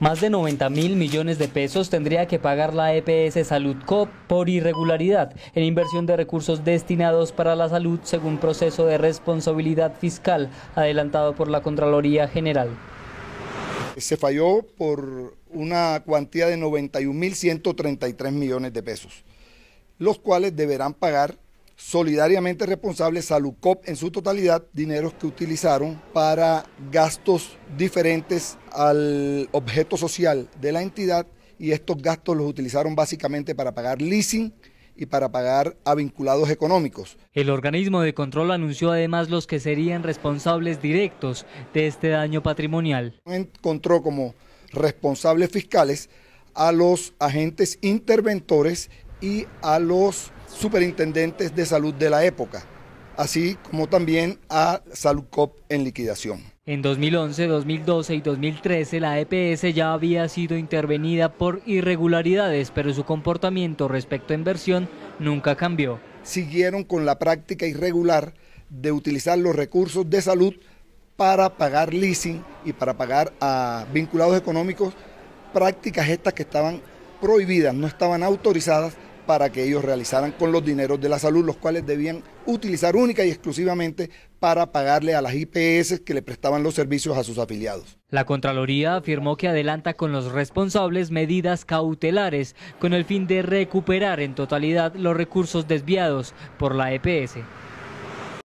Más de 90 mil millones de pesos tendría que pagar la EPS Salud Cop por irregularidad en inversión de recursos destinados para la salud según proceso de responsabilidad fiscal adelantado por la Contraloría General. Se falló por una cuantía de 91 mil 133 millones de pesos, los cuales deberán pagar solidariamente responsable, Salucop en su totalidad, dineros que utilizaron para gastos diferentes al objeto social de la entidad y estos gastos los utilizaron básicamente para pagar leasing y para pagar a vinculados económicos. El organismo de control anunció además los que serían responsables directos de este daño patrimonial. Encontró como responsables fiscales a los agentes interventores y a los superintendentes de salud de la época, así como también a Saludcop en liquidación. En 2011, 2012 y 2013 la EPS ya había sido intervenida por irregularidades, pero su comportamiento respecto a inversión nunca cambió. Siguieron con la práctica irregular de utilizar los recursos de salud para pagar leasing y para pagar a vinculados económicos prácticas estas que estaban prohibidas, no estaban autorizadas para que ellos realizaran con los dineros de la salud, los cuales debían utilizar única y exclusivamente para pagarle a las IPS que le prestaban los servicios a sus afiliados. La Contraloría afirmó que adelanta con los responsables medidas cautelares con el fin de recuperar en totalidad los recursos desviados por la EPS.